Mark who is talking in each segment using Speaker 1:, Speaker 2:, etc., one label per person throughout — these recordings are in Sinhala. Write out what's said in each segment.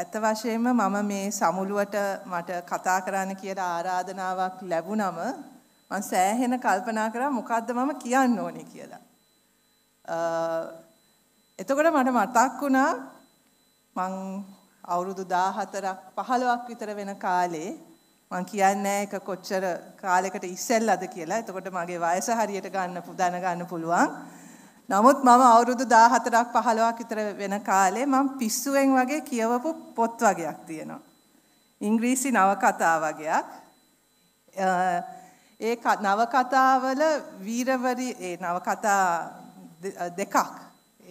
Speaker 1: ඇත්ත වශයෙන්ම මම මේ සමුළුවට මට කතා කරන්න කියලා ආරාධනාවක් ලැබුණම මම සෑහෙන කල්පනා කරා මොකද්ද මම කියන්න ඕනේ කියලා. එතකොට මට මතක් වුණා මං අවුරුදු 14ක් 15ක් විතර වෙන කාලේ මං කියන්නේ එක කොච්චර කාලයකට ඉස්සෙල්ලාද කියලා. එතකොට මගේ වයස හරියට ගන්න පුදන ගන්න පුළුවන්. නමුත් මම අවුරුදු 14ක් 15ක් විතර වෙන කාලේ මම පිස්සුවෙන් වගේ කියවපු පොත් වගේක් තියෙනවා. ඉංග්‍රීසි නවකතා වගේක්. ඒ නවකතාවල වීරවරි ඒ නවකතා දෙකක්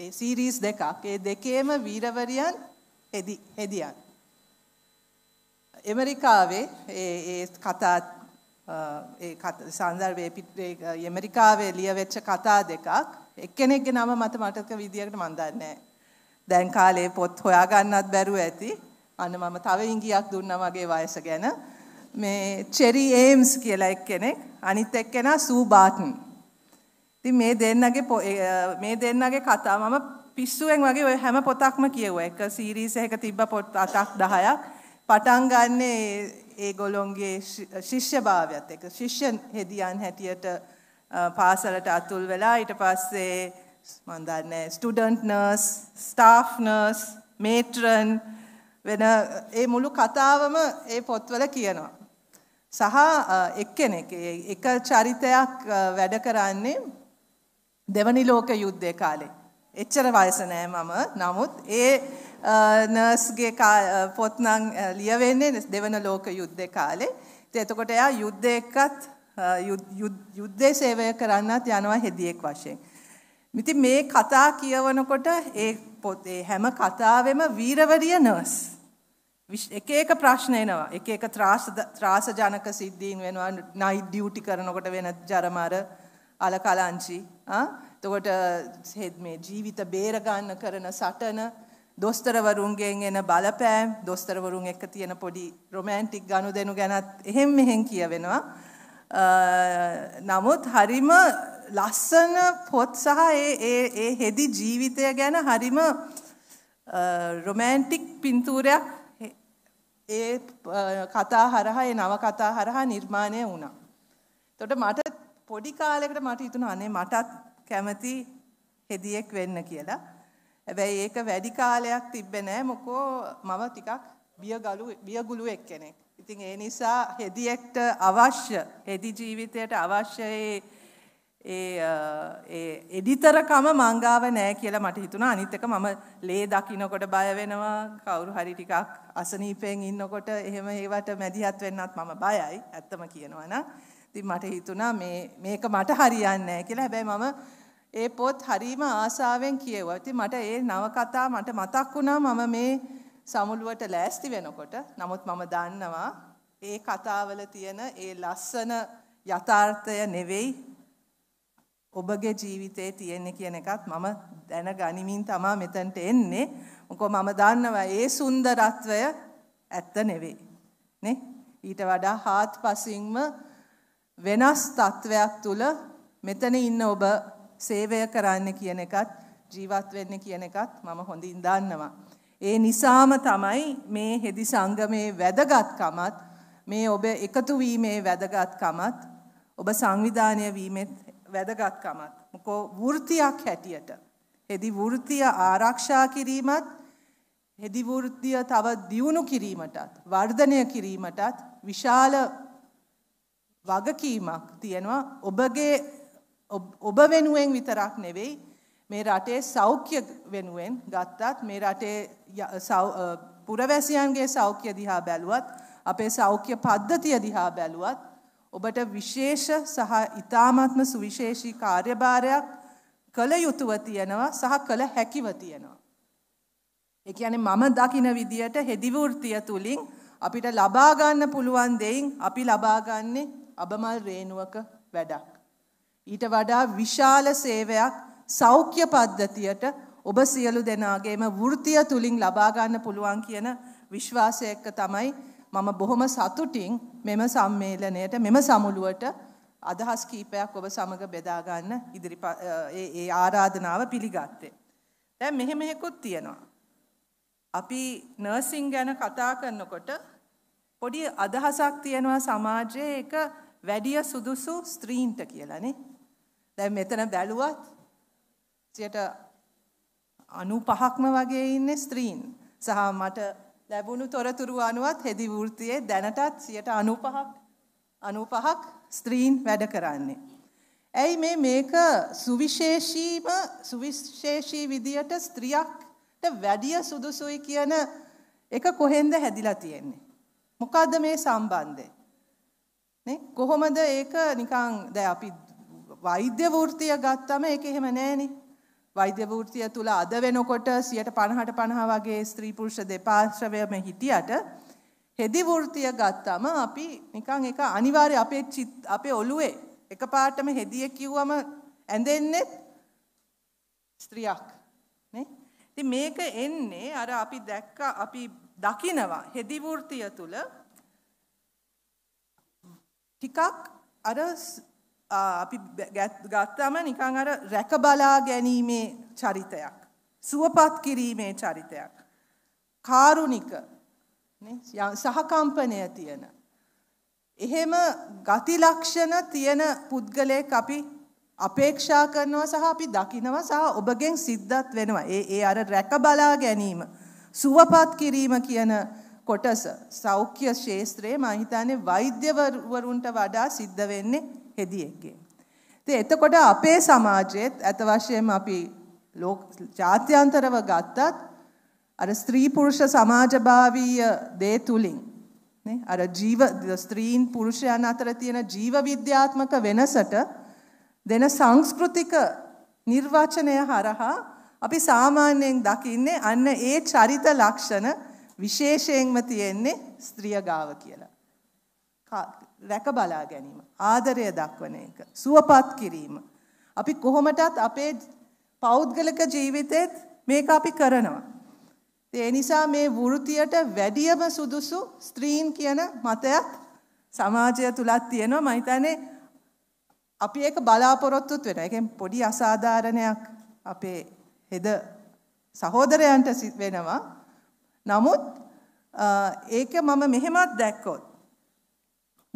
Speaker 1: ඒ සීරීස් දෙකක් ඒ දෙකේම වීරවරියන් හෙදි හෙදියන් ඇමරිකාවේ ඒ ඒ කතා ඒ සංදර්භයේ පිටේ ඇමරිකාවේ ලියවෙච්ච කතා දෙකක් එක්කෙනෙක්ගේ නම මට මතක විදියකට මන් දන්නේ දැන් කාලේ පොත් හොයාගන්නත් බැරුව ඇති. අන්න මම තව ඉංගියක් දුන්නා මගේ වයස ගැන. මේ චෙරි ඒම්ස් කියලා එක්කෙනෙක් අනිත් එක්කෙනා සූ බාටන්. ඉතින් මේ දෙන්නගේ මේ දෙන්නගේ කතා මම පිස්සුවෙන් වගේ ඔය හැම පොතක්ම කියුවා. එක සීරීස් එකක තිබ්බ පොත් 8ක් 10ක් පටන් ගන්න ඒගොල්ලොන්ගේ ශිෂ්‍යභාවයත් එක්ක ශිෂ්‍ය හෙදියන් හැටියට පාසලට අතුල් වෙලා ඊට පස්සේ මම දන්නේ student nurse, staff nurse, matron වෙන ඒ මුළු කතාවම ඒ පොත්වල කියනවා. සහ එක්කෙනෙක් එක චරිතයක් වැඩ කරන්නේ දෙවනි ලෝක යුද්ධය කාලේ. එච්චර වයස නෑ මම. නමුත් ඒ නර්ස්ගේ පොත්නම් ලියවෙන්නේ දෙවන ලෝක යුද්ධය කාලේ. ඉතින් එතකොට එයා යුද්ධ එක්කත් යුද්ධේ සේවය කරන්නත් යනවා හෙදියෙක් වශයෙන්. ඉතින් මේ කතා කියවනකොට ඒ පොතේ හැම කතාවෙම වීරවරිය නර්ස් එක එක ප්‍රශ්න එනවා. එක එක ත්‍රාස ත්‍රාස ජනක සිද්ධීන් වෙනවා. නයිට් ඩියුටි කරනකොට වෙන ජරමර අලකලංචි. ආ එතකොට මේ ජීවිත බේර ගන්න කරන සටන දොස්තරවරුන්ගෙන් එන බලපෑම් දොස්තරවරුන් එක්ක තියෙන පොඩි රොමෑන්ටික් ගනුදෙනු ගැනත් එහෙම් මෙහෙම් කියවෙනවා. නමුත් හරිම ලස්සන පොත් සහ ඒ හෙදි ජීවිතය ගැන හරිම රොමෑන්ටික් පින්තූරයක් ඒ කතා හරහා ඒ නව කතා හරහා නිර්මාණය වුණා. එතකොට මට පොඩි කාලයකට මට හිතුණා අනේ මටත් කැමති හෙදියෙක් වෙන්න කියලා. හැබැයි ඒක වැඩි කාලයක් තිබ්බේ නෑ මොකෝ මම ටිකක් බියගලු බියගුළු එක්කෙනෙක්. ඉතින් ඒ නිසා හෙදියෙක්ට අවශ්‍ය හෙදි ජීවිතයට අවශ්‍ය ඒ එඩිතරකම මංගාව නෑ කියලා මට හිතුණා අනිත් එක මම ලේ දකින්නකොට බය වෙනවා කවුරු හරි ටිකක් අසනීපයෙන් ඉන්නකොට එහෙම ඒවට මැදිහත් වෙන්නත් මම බයයි ඇත්තම කියනවා නම් ඉතින් මට හිතුණා මේ මේක මට හරියන්නේ නැහැ කියලා හැබැයි මම ඒ පොත් හරීම ආසාවෙන් කියවුවා. ඉතින් මට ඒ නවකතා මට මතක් වුණා මම මේ සමුළුවට ලෑස්ති වෙනකොට නමුත් මම දන්නවා ඒ කතාවල තියෙන ඒ ලස්සන යථාර්ථය නෙවෙයි ඔබගේ ජීවිතේ තියෙන්නේ කියන එකත් මම දැන ගනිමින් තමා මෙතැන්ට එන්නේ මොකෝ මම දන්නවා ඒ සුන්දරත්වය ඇත්ත නෙවෙයි නේ ඊට වඩා හාත් පසින්ම වෙනස් තත්ත්වයක් තුළ මෙතන ඉන්න ඔබ සේවය කරන්න කියන එකත් ජීවත් වෙන්න කියන එකත් මම හොඳින් දන්නවා. ඒ නිසාම තමයි මේ හෙදි සංගමේ වැදගත්කමත් මේ ඔබ එකතු වීමේ වැදගත්කමත් ඔබ සංවිධානය වීමෙත් වැදගත්කමත් මොකෝ වෘත්තියක් හැටියට හෙදි වෘත්තිය ආරක්ෂා කිරීමත් හෙදි වෘත්තිය තව දියුණු කිරීමටත් වර්ධනය කිරීමටත් විශාල වගකීමක් තියෙනවා ඔබගේ ඔබ වෙනුවෙන් විතරක් නෙවෙයි මේ රටේ සෞඛ්‍ය වෙනුවෙන් ගත්තත් මේ රටේ පුරවැසියන්ගේ සෞඛ්‍ය දිහා බැලුවත් අපේ සෞඛ්‍ය පද්ධතිය දිහා බැලුවත් ඔබට විශේෂ සහ ඉතාමත්ම සුවිශේෂී කාර්යභාරයක් කළ යුතුව තියෙනවා සහ කළ හැකිව තියෙනවා. ඒ කියන්නේ මම දකින විදියට හෙදිවෘත්තිය තුලින් අපිට ලබා ගන්න පුළුවන් දෙයින් අපි ලබා ගන්නේ අබමල් රේණුවක වැඩක්. ඊට වඩා විශාල සේවයක් සෞඛ්‍ය පද්ධතියට ඔබ සියලු දෙනාගේම වෘතිය තුලින් ලබා ගන්න පුළුවන් කියන විශ්වාසය එක්ක තමයි මම බොහොම සතුටින් මෙම සම්මේලනයට මෙම සමුළුවට අදහස් කීපයක් ඔබ සමග බෙදා ගන්න ඉදිරි ඒ ආරාධනාව පිළිගත්තේ. දැන් මෙහෙම එකකුත් තියෙනවා. අපි නර්සින් ගැන කතා කරනකොට පොඩි අදහසක් තියෙනවා සමාජයේ එක වැඩිය සුදුසු ස්ත්‍රීන්ට කියලානේ. දැන් මෙතන බැලුවත් 95ක්ම වගේ ඉන්නේ ස්ත්‍රීන්. සහ මට ලැබුණු තොරතුරු අනුවත් හෙදි වෘත්තියේ දැනටත් 95ක් 95ක් ස්ත්‍රීන් වැඩ කරන්නේ. ඇයි මේ මේක සුවිශේෂීම සුවිශේෂී විදියට ස්ත්‍රියක්ට වැඩිය සුදුසුයි කියන එක කොහෙන්ද හැදිලා තියෙන්නේ. මොකක්ද මේ සම්බන්ධය. කොහොමද ඒක නිකං දැ අපි වෛද්‍ය වෘතිය ගත්තම එක එහෙම නෑනේ වෛද්‍ය වෘත්තිය තුල අද වෙනකොට 50ට 50 වගේ ස්ත්‍රී පුරුෂ දෙපාර්ශ්වයම හිටියට හෙදි වෘත්තිය ගත්තම අපි නිකන් ඒක අනිවාර්ය අපේ අපේ ඔළුවේ එකපාරටම හෙදිය කිව්වම ඇඳෙන්නේ ස්ත්‍රියක් නේ ඉතින් මේක එන්නේ අර අපි දැක්ක අපි දකිනවා හෙදි වෘත්තිය තුල ටිකක් අර අපි ගත්තාම නිකන් අර රැක බලා ගැනීමේ චරිතයක්. සුවපත් කිරීමේ චරිතයක්. කාරුණික සහකම්පනය තියෙන. එහෙම ගති ලක්ෂණ තියෙන පුද්ගලයෙක් අපි අපේක්ෂා කරනවා සහ අපි දකිනවා සහ ඔබගෙන් සිද්ධත් වෙනවා. ඒ ඒ අර රැක බලා ගැනීම සුවපත් කිරීම කියන කොටස සෞඛ්‍ය ශේත්‍රයේ මම හිතන්නේ වෛද්‍යවරුන්ට වඩා සිද්ධ වෙන්නේ හෙදියෙක්ගේ. ඉතින් එතකොට අපේ සමාජයේත් අත වශයෙන්ම අපි ලෝක ජාත්‍යන්තරව ගත්තත් අර ස්ත්‍රී පුරුෂ සමාජභාවීය දේ තුලින් නේ අර ජීව ස්ත්‍රීන් පුරුෂයන් අතර තියෙන ජීව විද්‍යාත්මක වෙනසට දෙන සංස්කෘතික නිර්වචනය හරහා අපි සාමාන්‍යයෙන් දකින්නේ අන්න ඒ චරිත ලක්ෂණ විශේෂයෙන්ම තියෙන්නේ ස්ත්‍රිය ගාව කියලා. රැක බලා ගැනීම, ආදරය දක්වන එක, සුවපත් කිරීම. අපි කොහොමටත් අපේ පෞද්ගලික ජීවිතෙත් මේක අපි කරනවා. ඒ නිසා මේ වෘතියට වැඩියම සුදුසු ස්ත්‍රීන් කියන මතයත් සමාජය තුලත් තියෙනවා. මම හිතන්නේ අපි ඒක බලාපොරොත්තුත් වෙනවා. ඒකෙන් පොඩි අසාධාරණයක් අපේ හෙද සහෝදරයන්ට වෙනවා. නමුත් ඒක මම මෙහෙමත් දැක්කොත්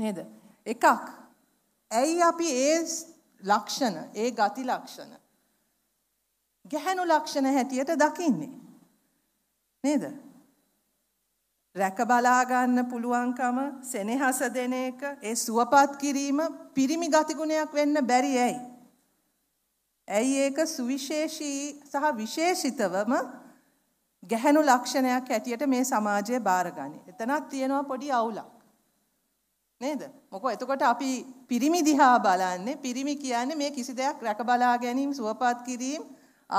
Speaker 1: නේද? එකක් ඇයි අපි ඒ ලක්ෂණ, ඒ ගති ලක්ෂණ ගැහැණු ලක්ෂණ හැටියට දකින්නේ? නේද? රැක බලා ගන්න පුළුවන්කම, සෙනෙහස දෙන එක, ඒ සුවපත් කිරීම පිරිමි ගතිගුණයක් වෙන්න බැරි ඇයි? ඇයි ඒක සුවිශේෂී සහ විශේෂිතවම ගැහැණු ලක්ෂණයක් හැටියට මේ සමාජය බාරගන්නේ. එතනක් තියෙනවා පොඩි අවුලක්. නේද? මොකෝ එතකොට අපි පිරිමි දිහා බලන්නේ පිරිමි කියන්නේ මේ කිසි දෙයක් රැක බලා ගැනීම, සුවපත් කිරීම,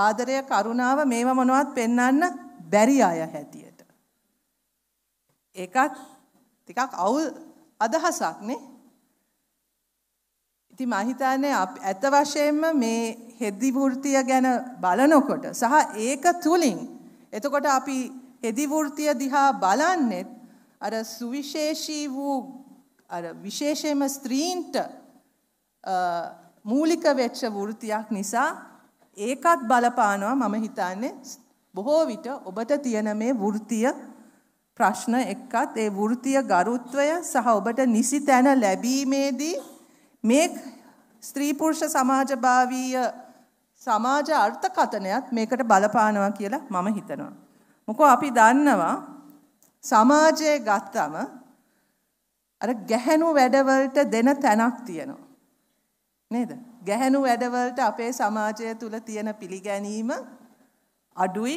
Speaker 1: ආදරය, කරුණාව මේවා මොනවත් පෙන්වන්න බැරි අය හැටියට. ඒකත් ටිකක් අවුල් අදහසක් නේ. ඉතින් මම හිතන්නේ ඇත්ත වශයෙන්ම මේ හෙදි වෘත්තිය ගැන බලනකොට සහ ඒක තුලින් එතකොට අපි හෙදි වෘත්තිය දිහා බලන්නේ අර සුවිශේෂී වූ අර විශේෂයෙන්ම ස්ත්‍රීන්ට මූලික වෙච්ච වෘත්තියක් නිසා ඒකත් බලපානවා මම හිතන්නේ බොහෝ විට ඔබට තියෙන මේ වෘත්තිය ප්‍රශ්න එක්කත් ඒ වෘත්තිය ගරුත්වය සහ ඔබට නිසි තැන ලැබීමේදී මේ ස්ත්‍රී පුරුෂ සමාජභාවීය සමාජ අර්ථකථනයත් මේකට බලපානවා කියලා මම හිතනවා. මොකෝ අපි දන්නවා සමාජයේ ගත්තම අර ගැහැණු වැඩවලට දෙන තැනක් තියෙනවා. නේද? ගැහැණු වැඩවලට අපේ සමාජය තුල තියෙන පිළිගැනීම අඩුයි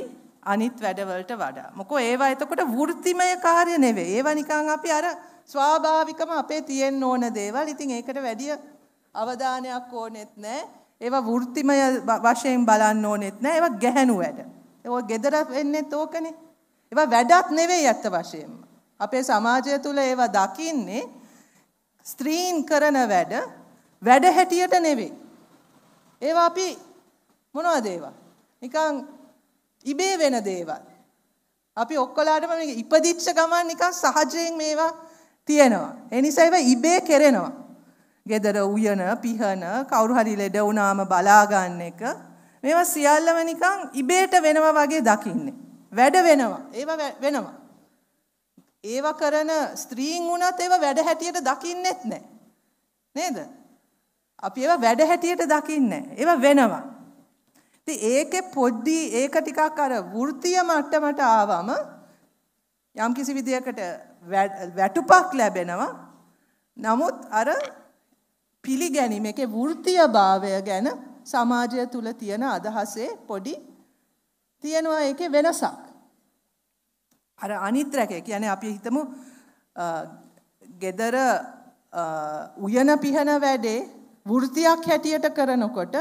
Speaker 1: අනිත් වැඩවලට වඩා. මොකෝ ඒවා එතකොට වෘත්තිමය කාර්ය නෙවෙයි. ඒවා නිකන් අපි අර ස්වාභාවිකම අපේ තියෙන්න ඕන දේවල්. ඉතින් ඒකට වැඩිය අවධානයක් ඕනෙත් නැහැ. ඒවා වෘත්තිමය වශයෙන් බලන්න ඕනෙත් නැහැ. ඒවා ගැහණු වැඩ. ඒවා gedara වෙන්නෙත් ඕකනේ. ඒවා වැඩක් නෙවෙයි අත්ත වශයෙන්ම. අපේ සමාජය තුල ඒවා දකින්නේ ස්ත්‍රීන් කරන වැඩ වැඩ හැටියට නෙවෙයි. ඒවා අපි මොනවද ඒවා? නිකන් ඉබේ වෙන දේවල්. අපි ඔක්කොලාටම ඉපදිච්ච ගමන් නිකන් සහජයෙන් මේවා තියෙනවා. ඒ නිසා ඒවා ඉබේ කෙරෙනවා. ගෙදර උයන, පිහන, කවුරු හරි ලෙඩ වුණාම බලා ගන්න එක මේවා සියල්ලම නිකන් ඉබේට වෙනවා වගේ දකින්නේ. වැඩ වෙනවා. ඒවා වෙනවා. ඒව කරන ස්ත්‍රීන් වුණත් ඒව වැඩ හැටියට දකින්නෙත් නෑ. නේද? අපි ඒව වැඩ හැටියට දකින්නේ නෑ. ඒව වෙනවා. ඉතින් ඒකේ පොඩි ඒක ටිකක් අර වෘත්තීය මට්ටමට ආවම යම්කිසි විදියකට වැටුපක් ලැබෙනවා. නමුත් අර පිළිගැනීම එකේ වෘත්තීය භාවය ගැන සමාජය තුල තියෙන අදහසේ පොඩි තියෙනවා ඒකේ වෙනසක්. අර අනිත් රැකේ කියන්නේ අපි හිතමු ගෙදර උයන පිහන වැඩේ වෘතියක් හැටියට කරනකොට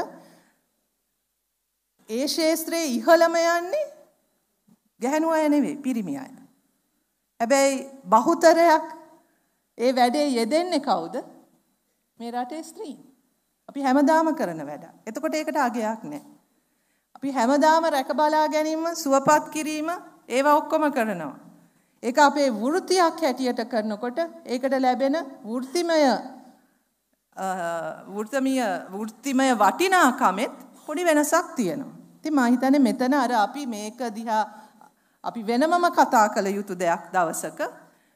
Speaker 1: ඒ ශේත්‍රයේ ඉහළම යන්නේ ගැහණු අය නෙවෙයි පිරිමි අය. හැබැයි බහුතරයක් ඒ වැඩේ යෙදෙන්නේ කවුද? මේ රටේ ස්ත්‍රීන්. අපි හැමදාම කරන වැඩ. එතකොට ඒකට අගයක් නැහැ. අපි හැමදාම රැක බලා ගැනීම, සුවපත් කිරීම ඒවා ඔක්කොම කරනවා. ඒක අපේ වෘත්තියක් හැටියට කරනකොට ඒකට ලැබෙන වෘත්තිමය වෘත්තමීය වෘත්තිමය වටිනාකමෙත් පොඩි වෙනසක් තියෙනවා. ඉතින් මම හිතන්නේ මෙතන අර අපි මේක දිහා අපි වෙනමම කතා කළ යුතු දෙයක් දවසක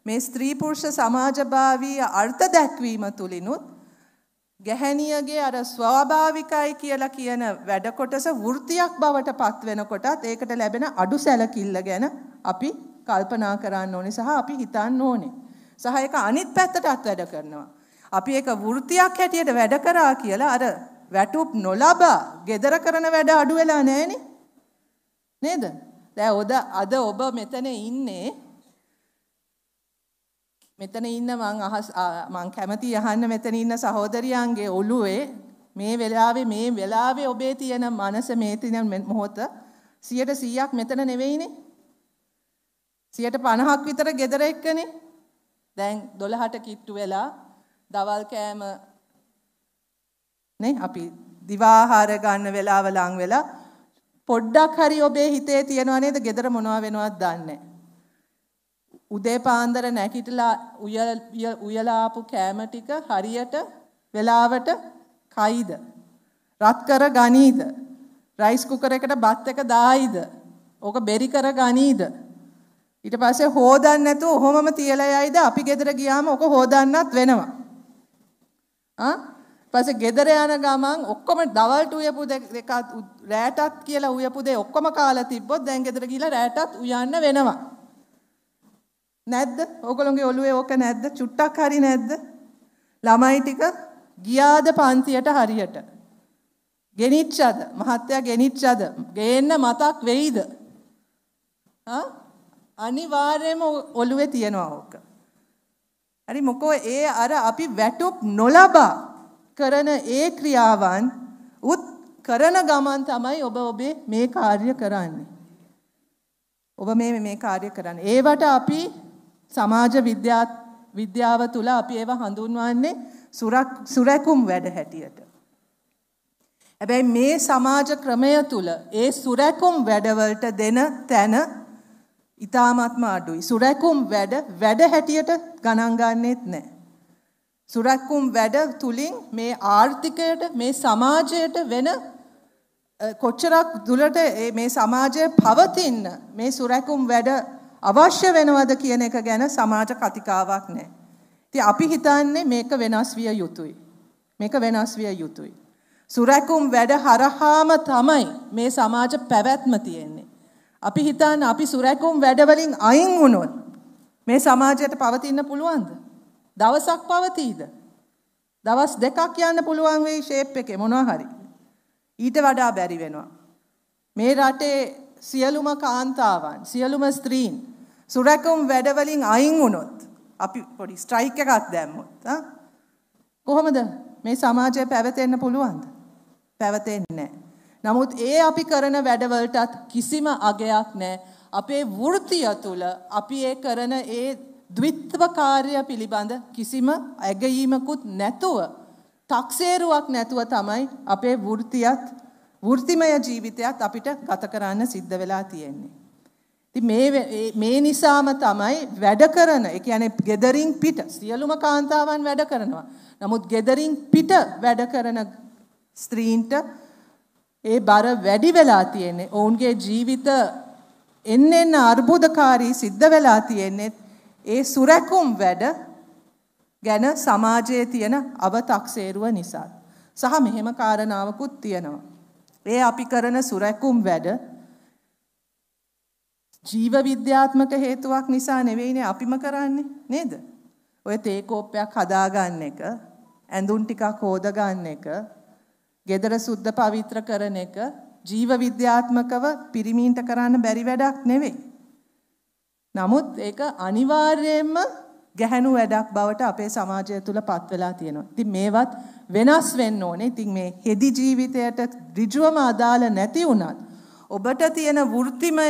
Speaker 1: මේ ස්ත්‍රී පුරුෂ සමාජභාවී අර්ථ දැක්වීම තුලිනුත් ගැහැණියගේ අර ස්වාභාවිකයි කියලා කියන වැඩ කොටස වෘත්තියක් බවට පත් වෙනකොටත් ඒකට ලැබෙන අඩු සැලකිල්ල ගැන අපි කල්පනා කරන්න ඕනේ සහ අපි හිතන්න ඕනේ. සහ ඒක අනිත් පැත්තටත් වැඩ කරනවා. අපි ඒක වෘත්තියක් හැටියට වැඩ කරා කියලා අර වැටුප් නොලබා gedara කරන වැඩ අඩු වෙලා නැහෙනේ. නේද? දැන් ඔද අද ඔබ මෙතන ඉන්නේ මෙතන ඉන්න මං අහස් මං කැමති අහන්න මෙතන ඉන්න සහෝදරියන්ගේ ඔළුවේ මේ වෙලාවේ මේ වෙලාවේ ඔබේ තියෙන මනස මේ තියෙන මොහොත 100%ක් මෙතන නෙවෙයිනේ 150ක් විතර gedara එක්කනේ දැන් 12ට කිට්ටු වෙලා දවල් කෑම නේ අපි දිවාහාර ගන්න වෙලාව ලඟ වෙලා පොඩ්ඩක් හරි ඔබේ හිතේ තියනවා නේද gedara මොනවා වෙනවද දන්නේ උදේ පාන්දර නැගිටලා උයලාපු කෑම ටික හරියට වෙලාවට කයිද? රත් කර ගනීද? රයිස් කුකර් එකට බත් එක දායිද? ඕක බෙරි කර ගනීද? ඊට පස්සේ හොදන්න නැතුව ඔහොමම තියලා යයිද? අපි ගෙදර ගියාම ඕක හොදන්නත් වෙනවා. ආ? පස්සේ ගෙදර යන ගමන් ඔක්කොම දවල්ට උයපු දෙකත් රෑටත් කියලා උයපු දෙය ඔක්කොම කාලා තිබ්බොත් දැන් ගෙදර ගිහලා රෑටත් උයන්න වෙනවා. නැද්ද? ඕගොල්ලෝගේ ඔළුවේ ඕක නැද්ද? චුට්ටක් හරි නැද්ද? ළමයි ටික ගියාද පන්තියට හරියට? ගෙනිච්චද? මහත්තයා ගෙනිච්චද? ගේන්න මතක් වෙයිද? ආ? අනිවාර්යයෙන්ම ඔළුවේ තියනවා ඕක. හරි මොකෝ ඒ අර අපි වැටුප් නොලබා කරන ඒ ක්‍රියාවන් උත් කරන ගමන් තමයි ඔබ ඔබේ මේ කාර්ය කරන්නේ. ඔබ මේ මේ කාර්ය කරන්නේ. ඒවට අපි සමාජ විද්‍යාව තුළ අපි ඒව හඳුන්වන්නේ සුරැකුම් වැඩ හැටියට. හැබැයි මේ සමාජ ක්‍රමය තුළ ඒ සුරැකුම් වැඩවලට දෙන තැන ඉතාමත්ම අඩුයි. සුරැකුම් වැඩ වැඩ හැටියට ගණන්ගන්නෙත් නෑ. සුරැකුම් වැඩ තුළින් මේ ආර්ථිකයට මේ සමාජයට වෙන කොච්චරක් දුලට මේ සමාජය පවතින්න මේ සුරැකුම් වැඩ අවශ්‍ය වෙනවද කියන එක ගැන සමාජ කතිකාවක් නැහැ. ඉතින් අපි හිතන්නේ මේක වෙනස් විය යුතුයි. මේක වෙනස් විය යුතුයි. සුරැකුම් වැඩ හරහාම තමයි මේ සමාජ පැවැත්ම තියෙන්නේ. අපි හිතන්නේ අපි සුරැකුම් වැඩවලින් අයින් වුණොත් මේ සමාජයට පවතින්න පුළුවන්ද? දවසක් පවතීද? දවස් දෙකක් යන්න පුළුවන් වෙයි ෂේප් එකේ මොනවා හරි. ඊට වඩා බැරි වෙනවා. මේ රටේ සියලුම කාන්තාවන් සියලුම ස්ත්‍රීන් සුරැකුම් වැඩවලින් අයින් වුණොත් අපි පොඩි ස්ට්‍රයික් එකක් දැම්මොත් කොහොමද මේ සමාජය පැවතෙන්න පුළුවන්ද පැවතෙන්නේ නමුත් ඒ අපි කරන වැඩවලටත් කිසිම අගයක් නැහැ අපේ වෘත්තිය තුළ අපි ඒ කරන ඒ ද්විත්ව කාර්ය පිළිබඳ කිසිම ඇගීමකුත් නැතුව තක්සේරුවක් නැතුව තමයි අපේ වෘත්තියත් වෘත්තිමය ජීවිතයත් අපිට ගත කරන්න සිද්ධ වෙලා තියෙන්නේ. ඉතින් මේ මේ නිසාම තමයි වැඩ කරන, ඒ කියන්නේ gederin පිට සියලුම කාන්තාවන් වැඩ කරනවා. නමුත් gederin පිට වැඩ කරන ස්ත්‍රීන්ට ඒ බර වැඩි වෙලා තියෙන්නේ. ඔවුන්ගේ ජීවිත එන්න එන්න අර්බුදකාරී සිද්ධ වෙලා තියෙන්නේ ඒ සුරැකුම් වැඩ ගැන සමාජයේ තියෙන අව탁සේරුව නිසා. සහ මෙහෙම කාරණාවකුත් තියෙනවා. ඒ අපි කරන සුරැකුම් වැඩ ජීව විද්‍යාත්මක හේතුවක් නිසා නෙවෙයිනේ අපිම කරන්නේ නේද? ඔය තේ කෝප්පයක් හදාගන්න එක, ඇඳුම් ටිකක් හොදගන්න එක, ගෙදර සුද්ධ පවිත්‍ර කරන එක ජීව විද්‍යාත්මකව පිරිමින්ට කරන්න බැරි වැඩක් නෙවෙයි. නමුත් ඒක අනිවාර්යයෙන්ම ගැහැණු වැඩක් බවට අපේ සමාජය තුළ පත් වෙලා තියෙනවා. ඉතින් මේවත් වෙනස් වෙන්න ඕනේ. ඉතින් මේ හෙදි ජීවිතයට ඍජුවම අදාළ නැති වුණත් ඔබට තියෙන වෘත්තිමය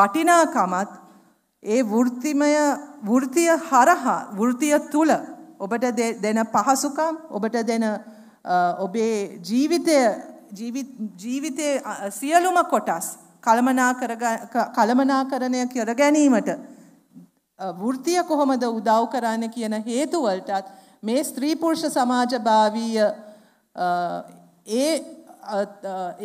Speaker 1: වටිනාකමත් ඒ වෘත්තිමය වෘත්තිය හරහා වෘත්තිය තුල ඔබට දෙන පහසුකම් ඔබට දෙන ඔබේ ජීවිතය ජීවිතයේ සියලුම කොටස් කළමනාකරණය කර ගැනීමට වෘතිය කොහොමද උදව් කරන්න කියන හේතුවලටත් මේ ස්ත්‍රී පුරුෂ සමාජභාවීය ඒ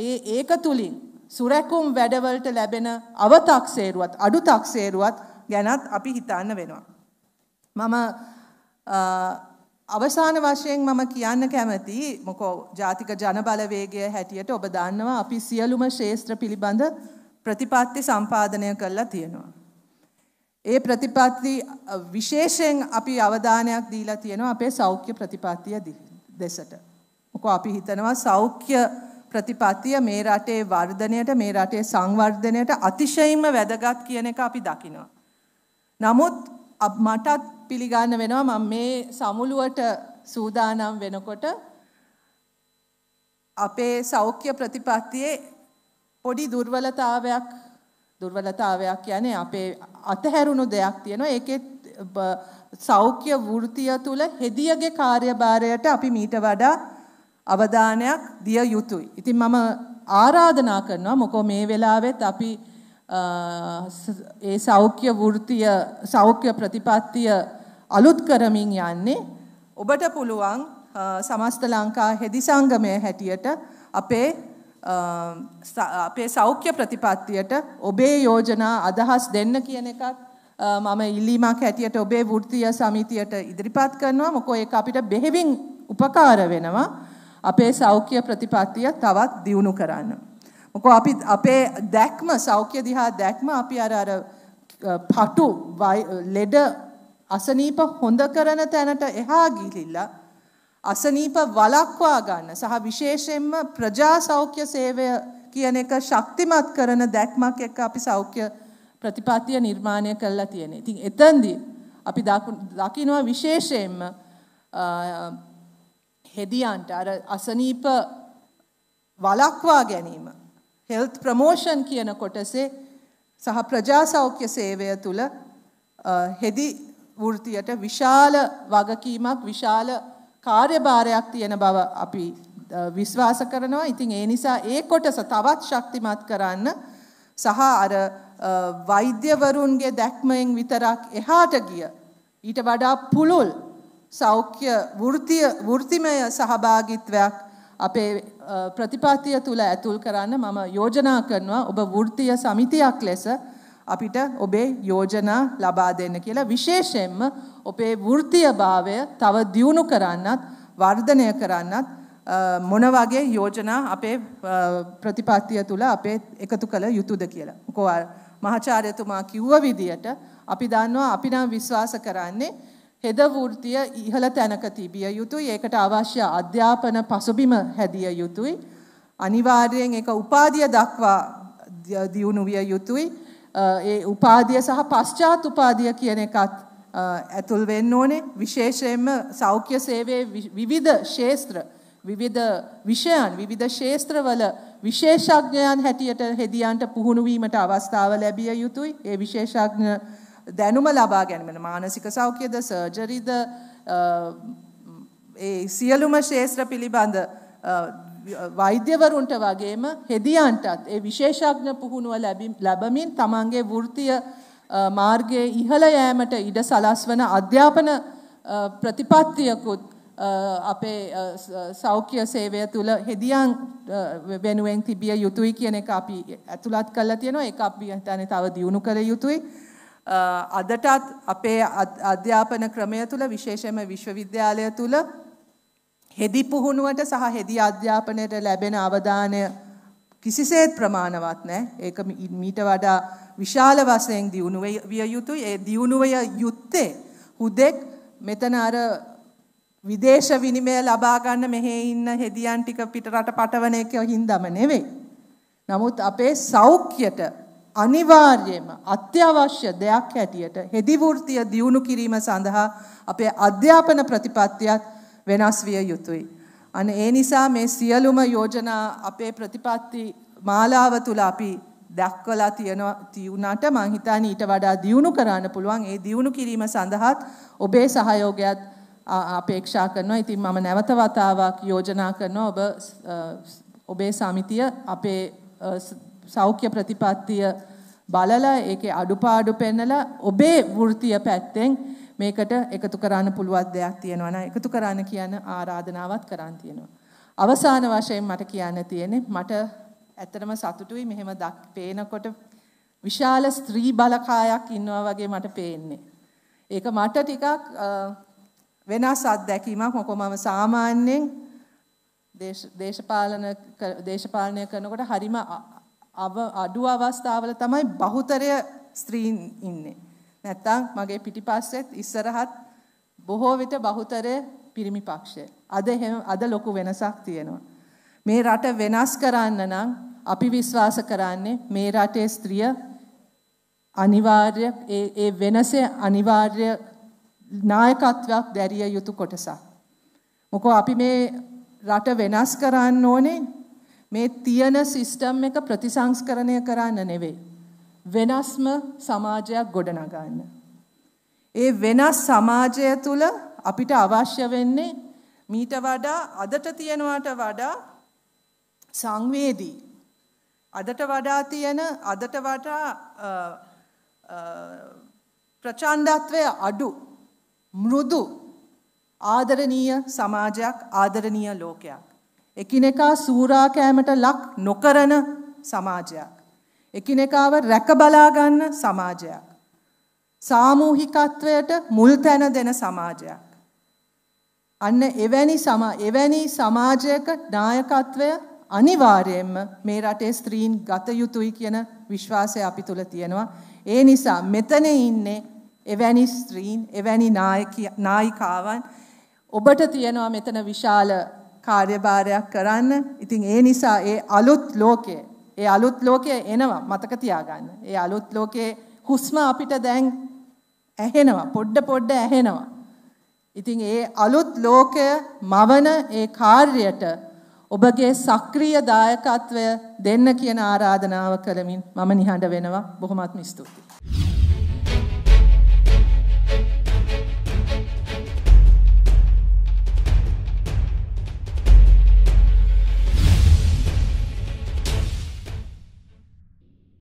Speaker 1: ඒ ඒක තුලින් සුරැකුම් වැඩවලට ලැබෙන අව탁සේරුවත් අඩු탁සේරුවත් ගැනත් අපි හිතන්න වෙනවා. මම අවසාන වශයෙන් මම කියන්න කැමති මොකෝ ජාතික ජනබලවේගය හැටියට ඔබ දන්නවා අපි සියලුම ශේෂ්ත්‍ර පිළිබඳ ප්‍රතිපත්ති සම්පාදනය කරලා තියෙනවා. ඒ ප්‍රතිපත්ති විශේෂයෙන් අපි අවධානයක් දීලා තියෙනවා අපේ සෞඛ්‍ය ප්‍රතිපත්තිය දෙසට. මොකෝ අපි හිතනවා සෞඛ්‍ය ප්‍රතිපත්තිය මේ රටේ වර්ධනයට මේ රටේ සංවර්ධනයට අතිශයින්ම වැදගත් කියන එක අපි දකිනවා. නමුත් මටත් පිළිගන්න වෙනවා මම මේ සමුළුවට සූදානම් වෙනකොට අපේ සෞඛ්‍ය ප්‍රතිපත්තියේ පොඩි දුර්වලතාවයක් දුර්වලතාවයක් කියන්නේ අපේ අතහැරුණු දෙයක් තියෙනවා. ඒකේ සෞඛ්‍ය වෘතිය තුල හෙදියගේ කාර්යභාරයට අපි මීට වඩා අවධානයක් දිය යුතුයි. ඉතින් මම ආරාධනා කරනවා මොකෝ මේ වෙලාවෙත් අපි ඒ සෞඛ්‍ය වෘතිය සෞඛ්‍ය ප්‍රතිපත්තිය අලුත් කරමින් යන්නේ ඔබට පුළුවන් සමස්ත ලංකා හෙදි සංගමය හැටියට අපේ අපේ සෞඛ්‍ය ප්‍රතිපත්තියට ඔබේ යෝජනා අදහස් දෙන්න කියන එකත් මම ඉල්ලීමක් හැටියට ඔබේ වෘත්තීය සමිතියට ඉදිරිපත් කරනවා මොකෝ ඒක අපිට බෙහෙවින් උපකාර වෙනවා අපේ සෞඛ්‍ය ප්‍රතිපත්තිය තවත් දියුණු කරන්න. මොකෝ අපි අපේ දැක්ම සෞඛ්‍ය දිහා දැක්ම අපි අර අර පටු ලෙඩ අසනීප හොඳ කරන තැනට එහා ගිහිල්ලා අසනීප වළක්වා ගන්න සහ විශේෂයෙන්ම ප්‍රජා සෞඛ්‍ය සේවය කියන එක ශක්තිමත් කරන දැක්මක් එක්ක අපි සෞඛ්‍ය ප්‍රතිපත්තිය නිර්මාණය කරලා තියෙනවා. ඉතින් එතෙන්දී අපි දකිනවා විශේෂයෙන්ම හෙදියන්ට අර අසනීප වළක්වා ගැනීම හෙල්ත් ප්‍රමෝෂන් කියන කොටසේ සහ ප්‍රජා සෞඛ්‍ය සේවය තුළ හෙදි වෘතියට විශාල වගකීමක් විශාල කාර්යභාරයක් තියෙන බව අපි විශ්වාස කරනවා. ඉතින් ඒ නිසා ඒ කොටස තවත් ශක්තිමත් කරන්න සහ අර වෛද්‍යවරුන්ගේ දැක්මෙන් විතරක් එහාට ගිය ඊට වඩා පුළුල් සෞඛ්‍ය වෘත්තිය වෘත්තිමය සහභාගීත්වයක් අපේ ප්‍රතිපාතිය තුල ඇතුල් කරන්න මම යෝජනා කරනවා ඔබ වෘත්තීය සමිතියක් ලෙස අපිට ඔබේ යෝජනා ලබා දෙන්න කියලා විශේෂයෙන්ම ඔබේ වෘත්තීය භාවය තව දියුණු කරන්නත් වර්ධනය කරන්නත් මොන වගේ යෝජනා අපේ ප්‍රතිපත්තිය තුළ අපේ එකතු කළ යුතුද කියලා. මොකෝ මහාචාර්යතුමා කිව්ව විදියට අපි දන්නවා අපි නම් විශ්වාස කරන්නේ හෙද වෘත්තිය ඉහළ තැනක තිබිය යුතුයි. ඒකට අවශ්‍ය අධ්‍යාපන පසුබිම හැදිය යුතුයි. අනිවාර්යෙන් ඒක උපාධිය දක්වා දියුණු විය යුතුයි. ඒ උපාදිය සහ පශ්චාත් උපාදිය කියන එකත් ඇතුල් වෙන්න ඕනේ විශේෂයෙන්ම සෞඛ්‍ය සේවයේ විවිධ ශේස්ත්‍ර විවිධ විෂයන් විවිධ ශේස්ත්‍රවල විශේෂඥයන් හැටියට හෙදියන්ට පුහුණු වීමට අවස්ථාව ලැබිය යුතුයි ඒ විශේෂඥ දැනුම ලබා ගැනීමන මානසික සෞඛ්‍යද සර්ජරිද ඒ සියලුම ශේෂ්ත්‍ර පිළිබඳ වෛද්‍යවරුන්ට වගේම හෙදියන්ටත් ඒ විශේෂඥ පුහුණුව ලැබමින් තමන්ගේ වෘත්තිය මාර්ගයේ ඉහළ යෑමට ඉඩ සලස්වන අධ්‍යාපන ප්‍රතිපත්තියකුත් අපේ සෞඛ්‍ය සේවය තුළ හෙදියන් වෙනුවෙන් තිබිය යුතුයි කියන එක අපි ඇතුළත් කරලා තියෙනවා ඒක අපි හිතන්නේ තව දියුණු කර යුතුයි අදටත් අපේ අධ්‍යාපන ක්‍රමය තුළ විශේෂයෙන්ම විශ්වවිද්‍යාලය තුළ හෙදි පුහුණුවට සහ හෙදි අධ්‍යාපනයට ලැබෙන අවධානය කිසිසේත් ප්‍රමාණවත් නැහැ. ඒක මීට වඩා විශාල වශයෙන් දියුණු විය යුතුයි. ඒ දියුණුව යුත්තේ හුදෙක් මෙතන අර විදේශ විනිමය ලබා ගන්න මෙහි ඉන්න හෙදියන් ටික පිටරට පටවන එකකින්දම නෙවෙයි. නමුත් අපේ සෞඛ්‍යයට අනිවාර්යයෙන්ම අත්‍යවශ්‍ය දෙයක් හැටියට හෙදි වෘත්තිය දියුණු කිරීම සඳහා අපේ අධ්‍යාපන ප්‍රතිපත්තියත් වෙනස් විය යුතුයි. අනේ ඒ නිසා මේ සියලුම යෝජනා අපේ ප්‍රතිපත්ති මාලාව තුල අපි දක්වලා තියෙන තියුණාට මං හිතන්නේ ඊට වඩා දියුණු කරන්න පුළුවන්. ඒ දියුණු කිරීම සඳහාත් ඔබේ සහයෝගයත් අපේක්ෂා කරනවා. ඉතින් මම නැවත වතාවක් යෝජනා කරනවා ඔබ ඔබේ සමිතිය අපේ සෞඛ්‍ය ප්‍රතිපත්තිය බලලා ඒකේ අඩුපාඩු පෙන්නලා ඔබේ වෘත්තීය පැත්තෙන් මේකට එකතු කරන්න පුළුවන් දෙයක් තියෙනවා නම් එකතු කරන්න කියන ආරාධනාවක් කරන් තියෙනවා. අවසාන වශයෙන් මට කියන්න තියෙන්නේ මට ඇත්තටම සතුටුයි මෙහෙම දක් පේනකොට විශාල ස්ත්‍රී බලකායක් ඉන්නවා වගේ මට පේන්නේ. ඒක මට ටිකක් වෙනස් අත්දැකීමක් මොකද මම සාමාන්‍යයෙන් දේශපාලන දේශපාලනය කරනකොට හරිම අඩු අවස්ථාවල තමයි බහුතරය ස්ත්‍රීන් ඉන්නේ. නැත්තම් මගේ පිටිපස්සෙත් ඉස්සරහත් බොහෝ විට බහුතර පිරිමි පක්ෂ. අද අද ලොකු වෙනසක් තියෙනවා. මේ රට වෙනස් කරන්න නම් අපි විශ්වාස කරන්නේ මේ රටේ ස්ත්‍රිය අනිවාර්ය ඒ ඒ වෙනසේ අනිවාර්ය නායකත්වයක් දැරිය යුතු කොටසක්. මොකෝ අපි මේ රට වෙනස් කරන්න ඕනේ මේ තියෙන සිස්ටම් එක ප්‍රතිසංස්කරණය කරන්න නෙවෙයි. වෙනස්ම සමාජයක් ගොඩනගන්න. ඒ වෙනස් සමාජය තුළ අපිට අවශ්‍ය වෙන්නේ මීට වඩා අදට තියෙනවාට වඩා සංවේදී. අදට වඩා තියෙන අදට වඩා ප්‍රචණ්ඩත්වය අඩු මෘදු ආදරණීය සමාජයක් ආදරණීය ලෝකයක්. එකිනෙකා සූරා කෑමට ලක් නොකරන සමාජයක්. එකිනෙකාව රැක බලා ගන්න සමාජයක්. සාමූහිකත්වයට මුල් තැන දෙන සමාජයක්. අන්න එවැනි එවැනි සමාජයක නායකත්වය අනිවාර්යයෙන්ම මේ රටේ ස්ත්‍රීන් ගත යුතුයි කියන විශ්වාසය අපි තුල තියෙනවා. ඒ නිසා මෙතන ඉන්නේ එවැනි ස්ත්‍රීන්, එවැනි නායිකාවන් ඔබට තියෙනවා මෙතන විශාල කාර්යභාරයක් කරන්න. ඉතින් ඒ නිසා ඒ අලුත් ලෝකයේ ඒ අලුත් ලෝකය එනවා මතක තියාගන්න. ඒ අලුත් ලෝකයේ හුස්ම අපිට දැන් ඇහෙනවා. පොඩ පොඩ ඇහෙනවා. ඉතින් ඒ අලුත් ලෝකය මවන ඒ කාර්යයට ඔබගේ සක්‍රීය දායකත්වය දෙන්න කියන ආරාධනාව කරමින් මම නිහඬ වෙනවා. බොහොමත්ම ස්තුතියි.